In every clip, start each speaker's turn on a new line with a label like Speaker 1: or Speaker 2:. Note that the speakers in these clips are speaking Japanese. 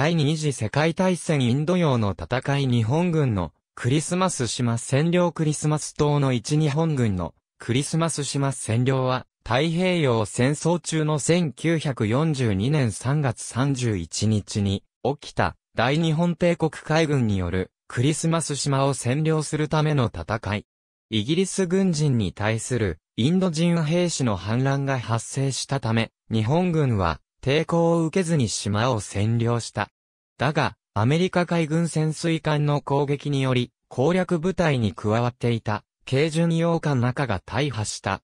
Speaker 1: 第二次世界大戦インド洋の戦い日本軍のクリスマス島占領クリスマス島の一日本軍のクリスマス島占領は太平洋戦争中の1942年3月31日に起きた大日本帝国海軍によるクリスマス島を占領するための戦い。イギリス軍人に対するインド人兵士の反乱が発生したため、日本軍は抵抗を受けずに島を占領した。だが、アメリカ海軍潜水艦の攻撃により、攻略部隊に加わっていた、軽巡洋艦中が大破した。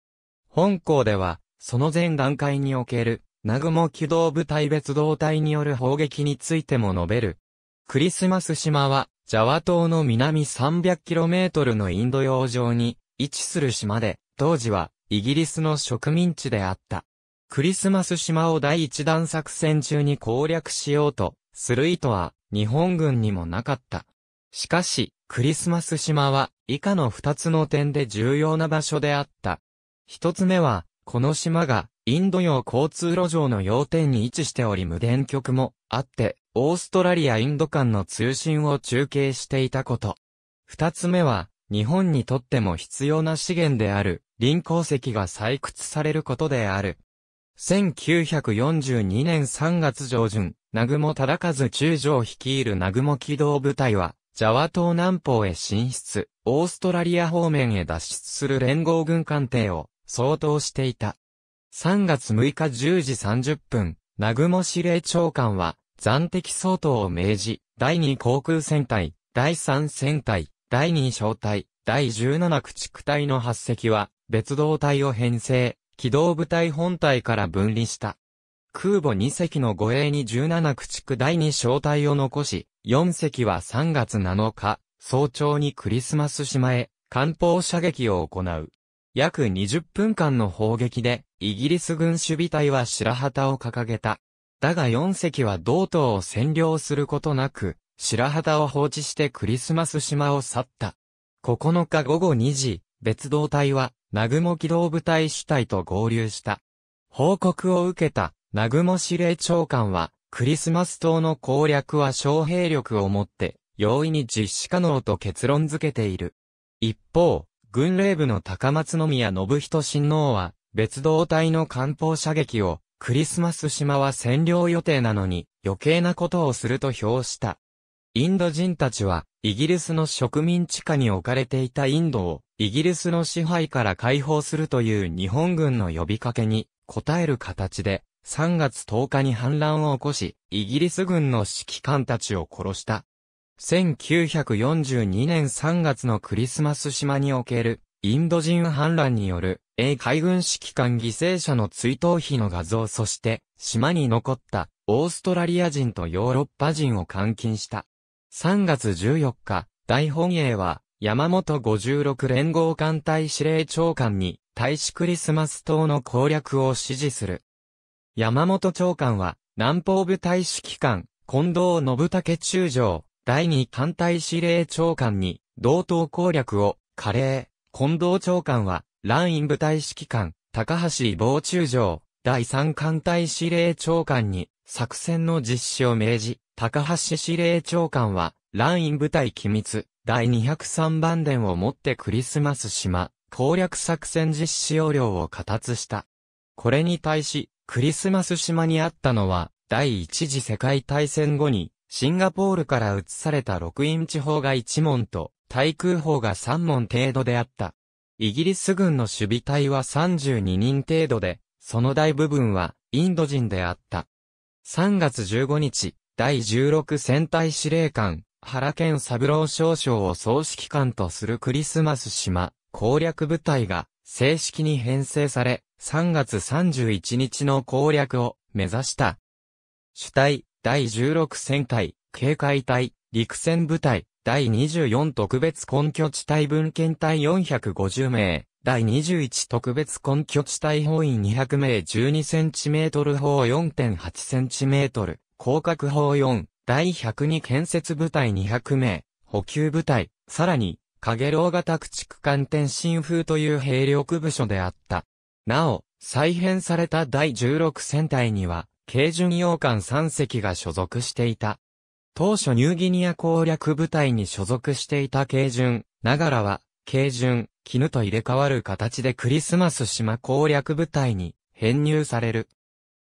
Speaker 1: 本校では、その前段階における、南雲機動部隊別動隊による砲撃についても述べる。クリスマス島は、ジャワ島の南 300km のインド洋上に位置する島で、当時はイギリスの植民地であった。クリスマス島を第一弾作戦中に攻略しようと、する意図は、日本軍にもなかった。しかし、クリスマス島は、以下の二つの点で重要な場所であった。一つ目は、この島が、インド洋交通路上の要点に位置しており無電局もあって、オーストラリアインド間の通信を中継していたこと。二つ目は、日本にとっても必要な資源である、林鉱石が採掘されることである。1942年3月上旬、南雲忠和中将率いる南雲機動部隊は、ジャワ島南方へ進出、オーストラリア方面へ脱出する連合軍艦艇を相当していた。3月6日10時30分、南雲司令長官は、暫敵相当を命じ、第2航空戦隊、第3戦隊、第2小隊、第17駆逐隊の発石は、別動隊を編成、機動部隊本体から分離した。空母2隻の護衛に17駆逐隊に小隊を残し、4隻は3月7日、早朝にクリスマス島へ、艦砲射撃を行う。約20分間の砲撃で、イギリス軍守備隊は白旗を掲げた。だが4隻は道東を占領することなく、白旗を放置してクリスマス島を去った。9日午後2時、別動隊は、南雲機動部隊主体と合流した。報告を受けた、南雲司令長官は、クリスマス島の攻略は小兵力をもって、容易に実施可能と結論付けている。一方、軍令部の高松宮信人親王は、別動隊の艦砲射撃を、クリスマス島は占領予定なのに、余計なことをすると評した。インド人たちは、イギリスの植民地下に置かれていたインドを、イギリスの支配から解放するという日本軍の呼びかけに、応える形で、3月10日に反乱を起こし、イギリス軍の指揮官たちを殺した。1942年3月のクリスマス島における、インド人反乱による、英海軍指揮官犠牲者の追悼碑の画像そして、島に残った、オーストラリア人とヨーロッパ人を監禁した。3月14日、大本営は、山本56連合艦隊司令長官に、大使クリスマス島の攻略を指示する。山本長官は、南方部隊指揮官、近藤信武中将、第二艦隊司令長官に、同等攻略を、加齢。近藤長官は、乱院部隊指揮官、高橋防中将、第三艦隊司令長官に、作戦の実施を命じ、高橋司令長官は、ライン部隊機密、第203番伝をもってクリスマス島、攻略作戦実施要領を下達した。これに対し、クリスマス島にあったのは、第一次世界大戦後に、シンガポールから移された6インチ砲が1門と、対空砲が3門程度であった。イギリス軍の守備隊は32人程度で、その大部分はインド人であった。3月15日、第16戦隊司令官、原健三郎少将を総指揮官とするクリスマス島攻略部隊が正式に編成され、3月31日の攻略を目指した。主体、第16戦隊、警戒隊、陸戦部隊、第24特別根拠地帯文献隊450名、第21特別根拠地帯本位200名1 2トル方4 8トル。広角砲4、第102建設部隊200名、補給部隊、さらに、影楼型駆逐艦天津風という兵力部署であった。なお、再編された第16戦隊には、軽巡洋艦3隻が所属していた。当初ニューギニア攻略部隊に所属していた軽巡、ながらは、軽巡、絹と入れ替わる形でクリスマス島攻略部隊に編入される。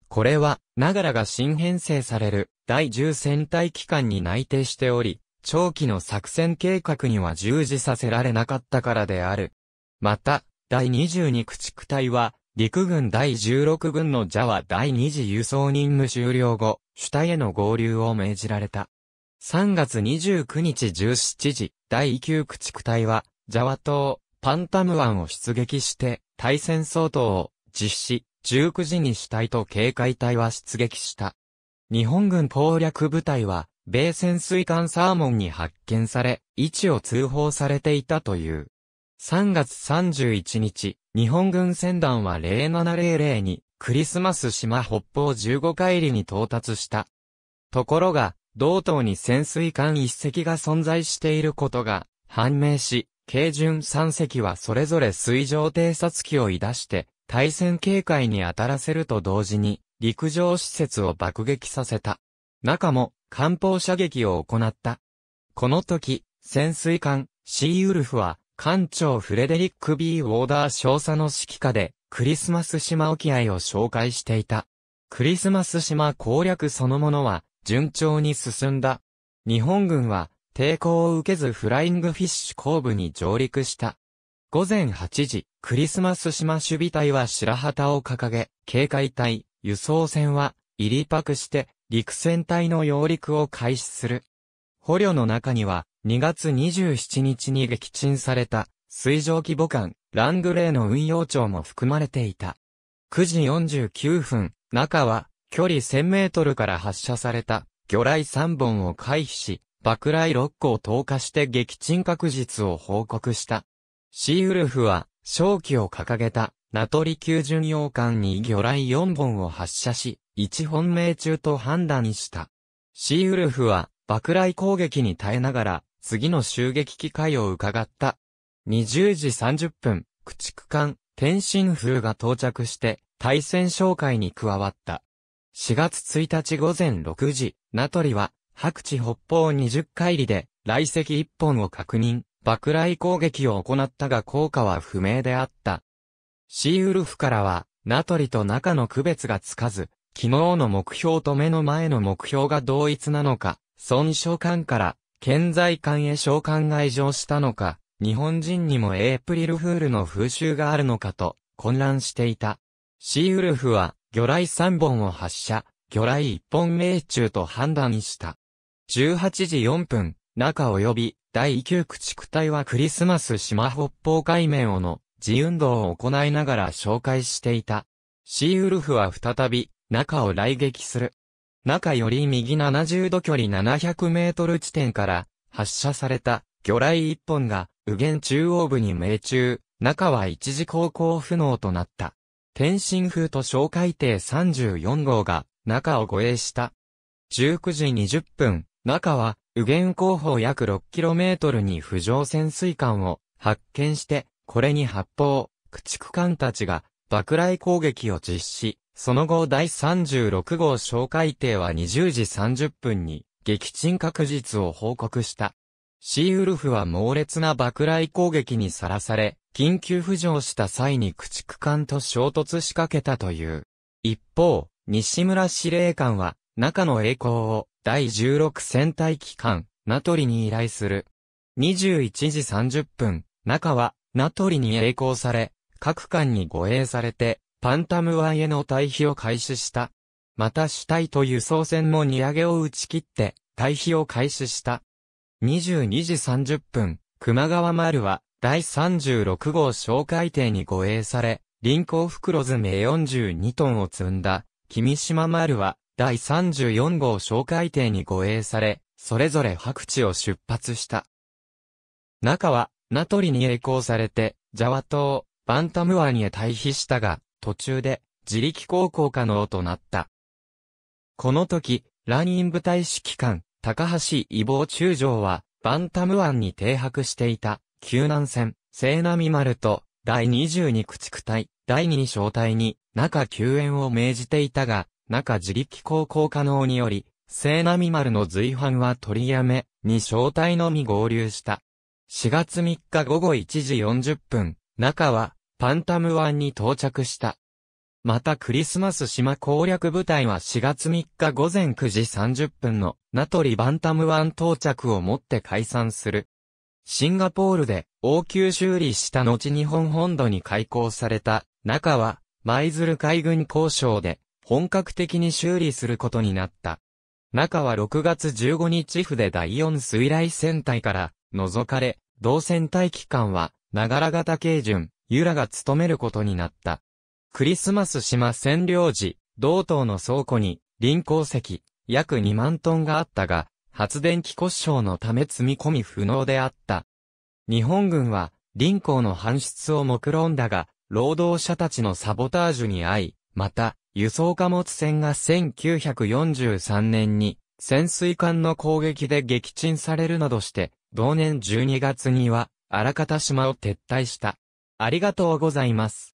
Speaker 1: これは、ながらが新編成される第10戦隊機関に内定しており、長期の作戦計画には従事させられなかったからである。また、第22駆逐隊は、陸軍第16軍のジャワ第2次輸送任務終了後、主体への合流を命じられた。3月29日17時、第9駆逐隊は、ジャワ島、パンタム湾を出撃して、対戦相当を実施。19時に死体と警戒隊は出撃した。日本軍攻略部隊は、米潜水艦サーモンに発見され、位置を通報されていたという。3月31日、日本軍船団は0700に、クリスマス島北方15海里に到達した。ところが、同島に潜水艦1隻が存在していることが判明し、軽巡3隻はそれぞれ水上偵察機をい出して、対戦警戒に当たらせると同時に、陸上施設を爆撃させた。中も、艦砲射撃を行った。この時、潜水艦、シーウルフは、艦長フレデリック・ B・ ウォーダー少佐の指揮下で、クリスマス島沖合を紹介していた。クリスマス島攻略そのものは、順調に進んだ。日本軍は、抵抗を受けずフライングフィッシュ後部に上陸した。午前8時、クリスマス島守備隊は白旗を掲げ、警戒隊、輸送船は、入り泊して、陸戦隊の揚陸を開始する。捕虜の中には、2月27日に撃沈された、水蒸気母艦、ラングレーの運用長も含まれていた。9時49分、中は、距離1000メートルから発射された、魚雷3本を回避し、爆雷6個を投下して撃沈確実を報告した。シーウルフは、正気を掲げた、ナトリ級巡洋艦に魚雷4本を発射し、1本命中と判断した。シーウルフは、爆雷攻撃に耐えながら、次の襲撃機会を伺った。20時30分、駆逐艦、天津風が到着して、対戦紹介に加わった。4月1日午前6時、名取は、白地北方20海里で、来石1本を確認。爆雷攻撃を行ったが効果は不明であった。シーウルフからは、ナトリと中の区別がつかず、昨日の目標と目の前の目標が同一なのか、損傷感から、健在感へ召喚が異常したのか、日本人にもエイプリルフールの風習があるのかと、混乱していた。シーウルフは、魚雷3本を発射、魚雷1本命中と判断した。18時4分、中及び、第9駆逐隊はクリスマス島北方海面をの自運動を行いながら紹介していた。シーウルフは再び、中を来撃する。中より右70度距離700メートル地点から発射された魚雷1本が右舷中央部に命中、中は一時航行不能となった。天津風と哨海艇34号が中を護衛した。19時20分、中は右舷後方約 6km に浮上潜水艦を発見して、これに発砲、駆逐艦たちが爆雷攻撃を実施。その後第36号哨戒艇は20時30分に撃沈確実を報告した。シーウルフは猛烈な爆雷攻撃にさらされ、緊急浮上した際に駆逐艦と衝突しかけたという。一方、西村司令官は中の栄光を第16戦隊機関、ナトリに依頼する。21時30分、中は、ナトリに栄光され、各艦に護衛されて、パンタム湾への退避を開始した。また主体と輸送船も荷上げを打ち切って、退避を開始した。22時30分、熊川丸は、第36号小海艇に護衛され、臨港袋詰め42トンを積んだ、君島丸は、第34号哨戒艇に護衛され、それぞれ白地を出発した。中は、ナトリに栄光されて、ジャワ島、バンタム湾へ退避したが、途中で、自力航行可能となった。この時、ランイン部隊指揮官、高橋伊坊中将は、バンタム湾に停泊していた、救難船、聖波丸と、第22駆逐隊、第2小隊に、中救援を命じていたが、中自力航行可能により、聖波丸の随伴は取りやめ、に招待のみ合流した。4月3日午後1時40分、中は、パンタム湾に到着した。またクリスマス島攻略部隊は4月3日午前9時30分のナトリバンタム湾到着をもって解散する。シンガポールで応急修理した後日本本土に開港された中は舞鶴海軍交渉で本格的に修理することになった。中は6月15日筆第4水雷船体から除かれ、同船体機関は、長良型軽順、由良が務めることになった。クリスマス島占領時、同島の倉庫に、臨鉱石、約2万トンがあったが、発電機故障のため積み込み不能であった。日本軍は、輪鉱の搬出を目論んだが、労働者たちのサボタージュに遭い、また、輸送貨物船が1943年に潜水艦の攻撃で撃沈されるなどして、同年12月には、荒方島を撤退した。ありがとうございます。